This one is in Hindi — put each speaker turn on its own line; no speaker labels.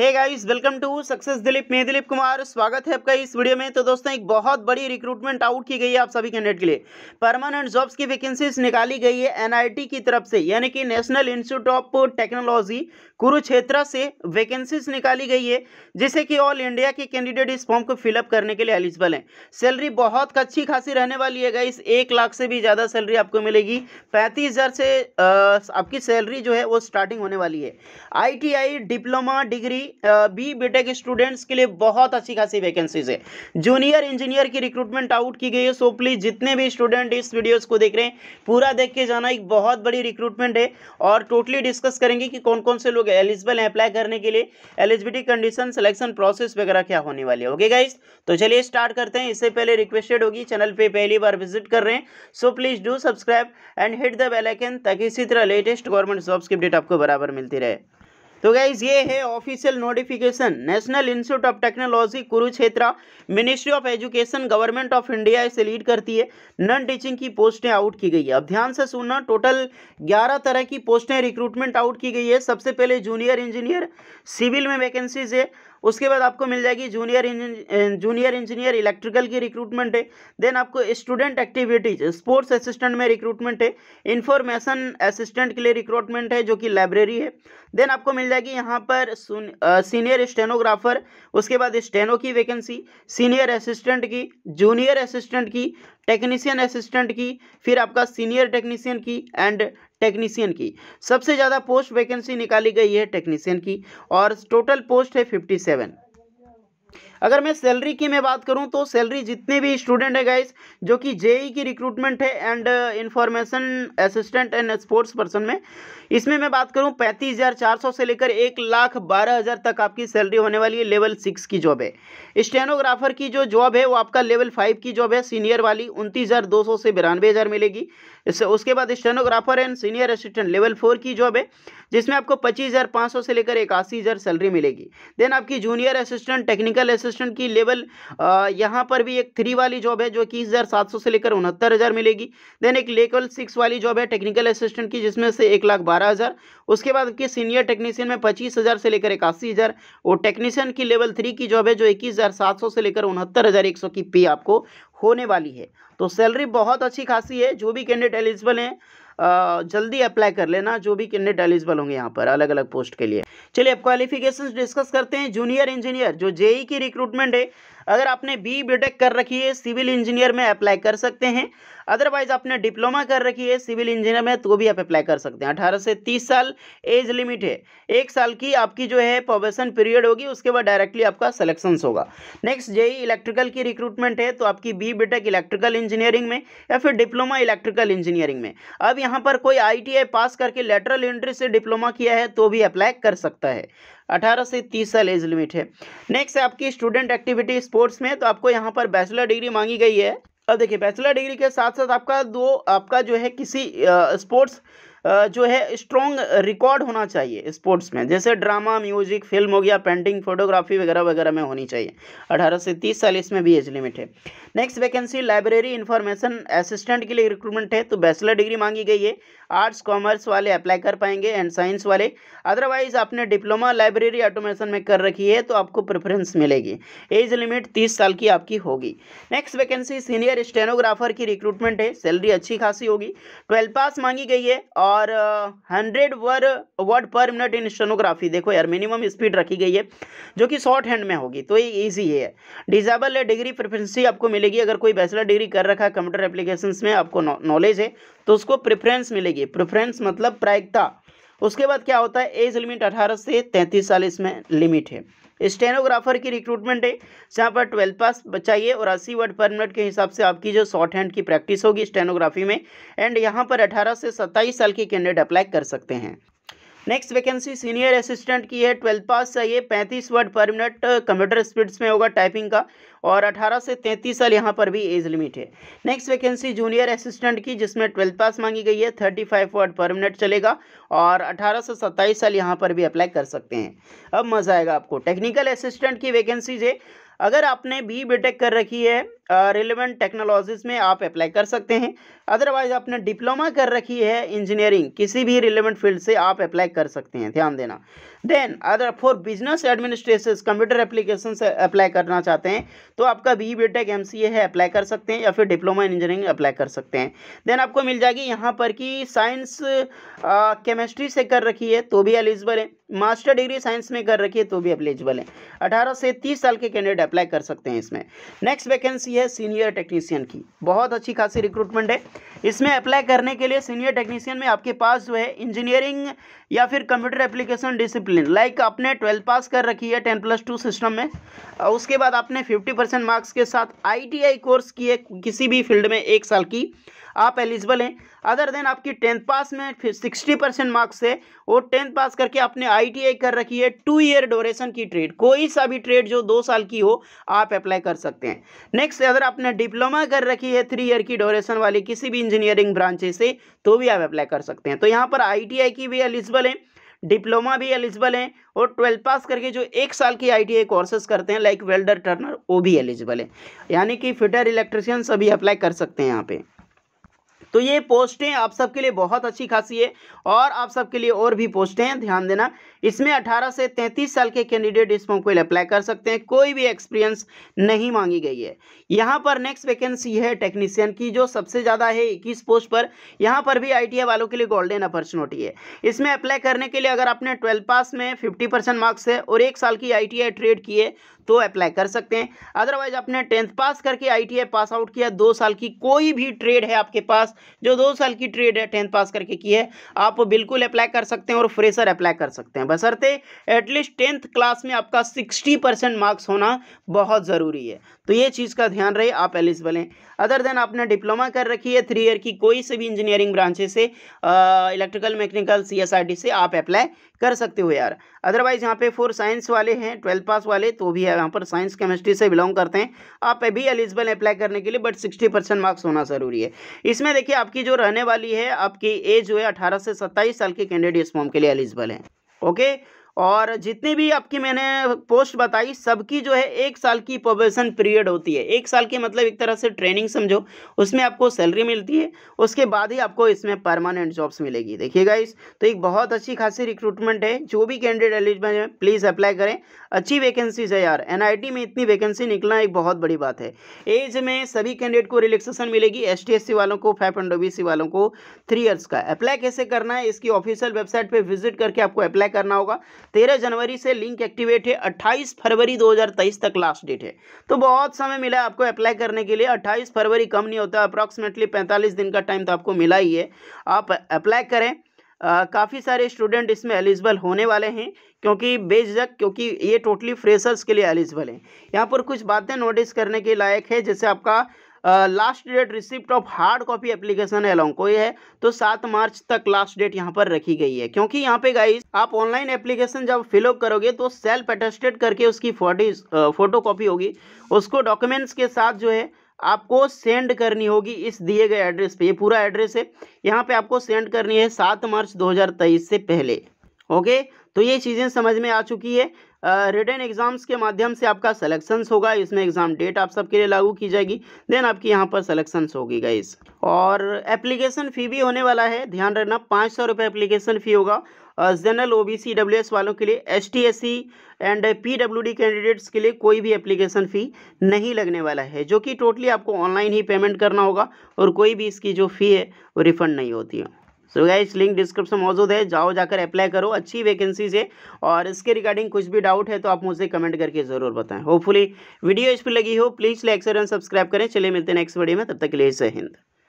hey guys welcome to success Dilip मैं दिलीप कुमार स्वागत है आपका इस वीडियो में तो दोस्तों एक बहुत बड़ी रिक्रूटमेंट आउट की गई है आप सभी कैंडिडेट के लिए परमानेंट जॉब्स की वैकेंसीज निकाली गई है एनआईटी की तरफ से यानी कि national institute of technology Kurukshetra से वैकेंसीज निकाली गई है जिसे कि ऑल इंडिया के कैंडिडेट इस फॉर्म को फिलअप करने के लिए एलिजिबल है सैलरी बहुत अच्छी खासी रहने वाली है गाइस एक लाख से भी ज़्यादा सैलरी आपको मिलेगी पैंतीस से आपकी सैलरी जो है वो स्टार्टिंग होने वाली है आई diploma degree B B BTech students के लिए बहुत अच्छी खासी वैकेंसीज है जूनियर इंजीनियर की रिक्रूटमेंट आउट की गई है सो प्लीज जितने भी स्टूडेंट इस वीडियोस को देख रहे हैं पूरा देख के जाना एक बहुत बड़ी रिक्रूटमेंट है और टोटली डिस्कस करेंगे कि कौन कौन से लोग एलिजिबल हैं अप्लाई करने के लिए एलिजिबिलिटी कंडीशन सिलेक्शन प्रोसेस वगैरह क्या होने वाली है ओके गाइज तो चलिए स्टार्ट करते हैं इससे पहले रिक्वेस्टेड होगी चैनल पर पहली बार विजिट कर रहे हैं so please do subscribe and hit the bell icon ताकि इसी तरह लेटेस्ट गवर्नमेंट जॉब्स की अपडेट आपको बराबर मिलती रहे तो गाइज ये है official notification national institute of technology Kurukshetra ministry of education government of India इसे लीड करती है नॉन टीचिंग की पोस्टें आउट की गई है अब ध्यान से सुनना टोटल ग्यारह तरह की पोस्टें रिक्रूटमेंट आउट की गई है सबसे पहले जूनियर इंजीनियर सिविल में वैकेंसीज है उसके बाद आपको मिल जाएगी जूनियर जूनियर इंजीनियर इलेक्ट्रिकल की रिक्रूटमेंट है देन आपको स्टूडेंट एक्टिविटीज स्पोर्ट्स असिस्टेंट में रिक्रूटमेंट है इन्फॉर्मेशन असिस्टेंट के लिए रिक्रूटमेंट है जो कि लाइब्रेरी है देन आपको मिल जाएगी यहाँ पर सीनियर स्टेनोग्राफर eh, उसके बाद स्टेनो की वैकेंसी सीनियर असिस्टेंट की जूनियर असिस्टेंट की टेक्नीशियन असिस्टेंट की फिर आपका सीनियर टेक्नीशियन की एंड टेक्नीशियन की सबसे ज़्यादा पोस्ट वैकेंसी निकाली गई है टेक्नीशियन की और टोटल पोस्ट है फिफ्टी सेवन अगर मैं सैलरी की मैं बात करूं तो सैलरी जितने भी स्टूडेंट है गाइस जो कि जेई की रिक्रूटमेंट है and information assistant and sports person में इसमें मैं बात करूँ पैंतीस हज़ार चार सौ से लेकर एक लाख बारह हज़ार तक आपकी सैलरी होने वाली है लेवल सिक्स की जॉब है स्टेनोग्राफर की जो जॉब है वो आपका लेवल फाइव की जॉब है सीनियर वाली उनतीस हज़ार दो सौ से बिरानवे हज़ार मिलेगी इससे उसके बाद stenographer and senior assistant level four की जॉब है जिसमें आपको पच्चीस हज़ार पाँच सौ से लेकर इक्यासी हज़ार सैलरी मिलेगी देन आपकी जूनियर असिस्टेंट टेक्निकल असिस्टेंट की लेवल यहाँ पर भी एक थ्री वाली जॉब है जो इक्कीस हज़ार सात सौ से लेकर उनहत्तर हज़ार मिलेगी देन एक लेवल सिक्स वाली जॉब है टेक्निकल असिस्टेंट की जिसमें से एक लाख बारह अठारह हज़ार उसके बाद आपकी सीनियर टेक्नीशियन में पच्चीस हज़ार से लेकर इक्यासी हज़ार और टेक्नीशियन की लेवल थ्री की जॉब है जो इक्कीस हज़ार सात सौ से लेकर उनहत्तर हज़ार एक सौ की पे आपको होने वाली है तो सैलरी बहुत अच्छी खासी है जो भी कैंडिडेट एलिजिबल हैं जल्दी अप्लाई कर लेना जो भी कैंडिडेट एलिजिबल होंगे यहाँ पर अलग अलग पोस्ट के लिए चलिए अब क्वालिफिकेशन डिस्कस करते हैं जूनियर इंजीनियर जो जेई e की रिक्रूटमेंट है अगर आपने बी बीटेक कर रखी है सिविल इंजीनियर में अप्लाई कर सकते हैं अदरवाइज आपने डिप्लोमा कर रखी है सिविल इंजीनियर में तो भी आप अप्लाई कर सकते हैं अठारह से तीस साल एज लिमिट है एक साल की आपकी जो है प्रोबेशन पीरियड होगी उसके बाद डायरेक्टली आपका सिलेक्शन होगा नेक्स्ट जेई इलेक्ट्रिकल की रिक्रूटमेंट है तो आपकी बी बीटेक इलेक्ट्रिकल इंजीनियरिंग में या फिर डिप्लोमा इलेक्ट्रिकल इंजीनियरिंग में अब यहाँ पर कोई आई पास करके लेटरल एंट्री से डिप्लोमा किया है तो भी अप्लाई कर सकता है अठारह से तीस साल एज लिमिट है नेक्स्ट है आपकी स्टूडेंट एक्टिविटी स्पोर्ट्स में तो आपको यहाँ पर बैचलर डिग्री मांगी गई है अब देखिए बैचलर डिग्री के साथ साथ आपका दो आपका जो है किसी स्पोर्ट्स uh, जो है स्ट्रॉन्ग रिकॉर्ड होना चाहिए स्पोर्ट्स में जैसे ड्रामा म्यूजिक फिल्म हो गया पेंटिंग फोटोग्राफी वगैरह वगैरह में होनी चाहिए अठारह से तीस साल इसमें भी एज लिमिट है next vacancy library information assistant के लिए रिक्रूटमेंट है तो बैचलर डिग्री मांगी गई है आर्ट्स कॉमर्स वाले अप्लाई कर पाएंगे एंड साइंस वाले अदरवाइज आपने डिप्लोमा लाइब्रेरी ऑटोमेशन में कर रखी है तो आपको प्रेफरेंस मिलेगी एज लिमिट तीस साल की आपकी होगी नेक्स्ट वैकेंसी सीनियर स्टेनोग्राफर की रिक्रूटमेंट है सैलरी अच्छी खासी होगी ट्वेल्थ पास मांगी गई है और और हंड्रेड वर word per minute in stenography देखो यार मिनिमम स्पीड रखी गई है जो कि शॉर्ट हैंड में होगी तो ये ईजी है डिजेबल डिग्री प्रेफरेंसी आपको मिलेगी अगर कोई बैचलर डिग्री कर रखा है कंप्यूटर एप्लीकेशन में आपको नॉलेज है तो उसको प्रेफरेंस मिलेगी प्रेफरेंस मतलब प्रायिकता उसके बाद क्या होता है एज लिमिट अठारह से तैंतीस साल इसमें लिमिट है स्टेनोग्राफर की रिक्रूटमेंट है जहाँ पर ट्वेल्थ पास चाहिए और अस्सी वर्ड पर मिनट के हिसाब से आपकी जो शॉर्ट हैंड की प्रैक्टिस होगी स्टेनोग्राफी में एंड यहाँ पर अठारह से सत्ताईस साल के कैंडिडेट अप्लाई कर सकते हैं नेक्स्ट वैकेंसी सीनियर असिस्टेंट की है ट्वेल्थ पास चाहिए पैंतीस word per minute computer speeds में होगा टाइपिंग का और 18 से 33 साल यहाँ पर भी एज लिमिट है नेक्स्ट वैकेंसी जूनियर असिस्टेंट की जिसमें ट्वेल्थ पास मांगी गई है 35 वर्ड पर मिनट चलेगा और 18 से 27 साल यहाँ पर भी अप्लाई कर सकते हैं अब मज़ा आएगा आपको टेक्निकल असिस्टेंट की वैकेंसीज है अगर आपने बी बी कर रखी है रिलेवेंट टेक्नोलॉजीज़ में आप अप्लाई कर सकते हैं अदरवाइज़ आपने डिप्लोमा कर रखी है इंजीनियरिंग किसी भी रिलेवेंट फील्ड से आप अप्लाई कर सकते हैं ध्यान देना then other for business administration computer application से अप्लाई करना चाहते हैं तो आपका B B tech M C A है अप्लाई कर सकते हैं या फिर डिप्लोमा इन इंजीनियरिंग अप्लाई कर सकते हैं देन आपको मिल जाएगी यहाँ पर कि साइंस केमिस्ट्री से कर रखी है तो भी एलिजिबल है मास्टर डिग्री साइंस में कर रखी है तो भी एलिजिबल है अठारह से तीस साल के कैंडिडेट अप्लाई कर सकते हैं इसमें नेक्स्ट वैकेंसी वैकेंसी है सीनियर टेक्नीशियन की बहुत अच्छी खासी रिक्रूटमेंट है इसमें अप्लाई करने के लिए सीनियर टेक्नीशियन में आपके पास जो है इंजीनियरिंग या फिर कंप्यूटर एप्लीकेशन डिसिप्लिन लाइक आपने ट्वेल्थ पास कर रखी है टेन प्लस टू सिस्टम में और उसके बाद आपने फिफ्टी मार्क्स के साथ आई कोर्स किए किसी भी फील्ड में एक साल की आप एलिजिबल हैं अदर देन आपकी टेंथ पास में फिर सिक्सटी परसेंट मार्क्स है और टेंथ पास करके आपने आई कर रखी है टू ईयर ड्यूरेशन की ट्रेड कोई सा भी ट्रेड जो दो साल की हो आप अप्लाई कर सकते हैं नेक्स्ट अगर आपने डिप्लोमा कर रखी है थ्री ईयर की ड्यूरेशन वाली किसी भी इंजीनियरिंग ब्रांच से तो भी आप अप्लाई कर सकते हैं तो यहाँ पर आई की भी एलिजिबल है डिप्लोमा भी एलिजिबल हैं और ट्वेल्थ पास करके जो एक साल की आई कोर्सेज करते हैं लाइक वेल्डर टर्नर वो भी एलिजिबल है यानी कि फिटर इलेक्ट्रिशियन सभी अप्लाई कर सकते हैं यहाँ पे तो ये पोस्टें आप सबके लिए बहुत अच्छी खासी है और आप सबके लिए और भी पोस्टें हैं ध्यान देना इसमें 18 से 33 साल के कैंडिडेट इस फॉर्म को अप्लाई कर सकते हैं कोई भी एक्सपीरियंस नहीं मांगी गई है यहाँ पर नेक्स्ट वैकेंसी है टेक्नीशियन की जो सबसे ज़्यादा है इक्कीस पोस्ट पर यहाँ पर भी आई वालों के लिए गोल्डन अपॉर्चुनिटी है इसमें अप्लाई करने के लिए अगर आपने ट्वेल्थ पास में फिफ्टी मार्क्स है और एक साल की आई ट्रेड की है तो अप्लाई कर सकते हैं अदरवाइज आपने टेंथ पास करके आई पास आउट किया दो साल की कोई भी ट्रेड है आपके पास जो दो साल की ट्रेड है टेंथ पास करके की है आप बिल्कुल अप्लाई कर सकते हैं और फ्रेशर अप्लाई कर सकते हैं बसरते एटलीस्ट टेंथ क्लास में आपका सिक्सटी परसेंट मार्क्स होना बहुत ज़रूरी है तो ये चीज़ का ध्यान रहे आप एलिजिबल हैं अदर देन आपने डिप्लोमा कर रखी है थ्री ईयर की कोई से भी इंजीनियरिंग ब्रांचे से इलेक्ट्रिकल मैकेनिकल सी से आप अप्लाई कर सकते हो यार अदरवाइज़ यहाँ पे फोर साइंस वाले हैं ट्वेल्थ पास वाले तो भी यहाँ पर साइंस केमिस्ट्री से बिलोंग करते हैं आप भी एलिजिबल अप्लाई करने के लिए बट सिक्सटी परसेंट मार्क्स होना ज़रूरी है इसमें देखिए आपकी जो रहने वाली है आपकी एज जो है अठारह से सत्ताईस साल के कैंडिडेट्स फॉर्म के लिए एलिजिबल हैं ओके और जितनी भी आपकी मैंने पोस्ट बताई सबकी जो है एक साल की प्रोबेशन पीरियड होती है एक साल की मतलब एक तरह से ट्रेनिंग समझो उसमें आपको सैलरी मिलती है उसके बाद ही आपको इसमें परमानेंट जॉब्स मिलेगी देखिएगा इस तो एक बहुत अच्छी खासी रिक्रूटमेंट है जो भी कैंडिडेट एलिजिबल है प्लीज़ अप्लाई करें अच्छी वैकेंसीज है यार एन में इतनी वैकेंसी निकलना एक बहुत बड़ी बात है एज में सभी कैंडिडेट को रिलेक्सेशन मिलेगी एस वालों को फाइव एंड वालों को थ्री ईयर्स का अप्लाई कैसे करना है इसकी ऑफिशियल वेबसाइट पर विजिट करके आपको अप्लाई करना होगा तेरह जनवरी से लिंक एक्टिवेट है अट्ठाईस फरवरी तेईस तक लास्ट डेट है तो बहुत समय मिला है आपको अप्लाई करने के लिए अट्ठाईस फरवरी कम नहीं होता अप्रॉक्सीमेटली पैंतालीस दिन का टाइम तो आपको मिला ही है आप अप्लाई करें काफ़ी सारे स्टूडेंट इसमें एलिजिबल होने वाले हैं क्योंकि बेझक क्योंकि ये टोटली फ्रेशर्स के लिए एलिजिबल हैं यहाँ पर कुछ बातें नोटिस करने के लायक है जैसे आपका last date receipt of hard copy application along कोई है तो सात मार्च तक लास्ट डेट यहाँ पर रखी गई है क्योंकि यहाँ पे गाइज आप ऑनलाइन एप्लीकेशन जब फिलअप करोगे तो सेल्फ अटेस्टेड करके उसकी फोटी फोटो कॉपी होगी उसको डॉक्यूमेंट्स के साथ जो है आपको सेंड करनी होगी इस दिए गए एड्रेस पे ये पूरा एड्रेस है यहाँ पे आपको सेंड करनी है सात मार्च 2023 से पहले ओके तो ये चीज़ें समझ में आ चुकी है रिटर्न एग्जाम्स के माध्यम से आपका सलेक्शंस होगा इसमें एग्ज़ाम डेट आप सबके लिए लागू की जाएगी देन आपकी यहाँ पर सलेक्शंस होगी गाइस और एप्लीकेशन फ़ी भी होने वाला है ध्यान रखना पाँच सौ रुपये एप्लीकेशन फ़ी होगा general O B C W S वालों के लिए S T S C and P W D candidates के लिए कोई भी एप्लीकेशन फ़ी नहीं लगने वाला है जो कि टोटली आपको ऑनलाइन ही पेमेंट करना होगा और कोई भी इसकी जो फ़ी है वो रिफ़ंड नहीं होती है सो गाइस लिंक डिस्क्रिप्शन मौजूद है जाओ जाकर अप्लाई करो अच्छी वैकेंसी से और इसके रिगार्डिंग कुछ भी डाउट है तो आप मुझे कमेंट करके ज़रूर बताएं होपफुली वीडियो इस पर लगी हो please like share and subscribe करें चलिए मिलते हैं नेक्स्ट वीडियो में तब तक के लिए जय हिंद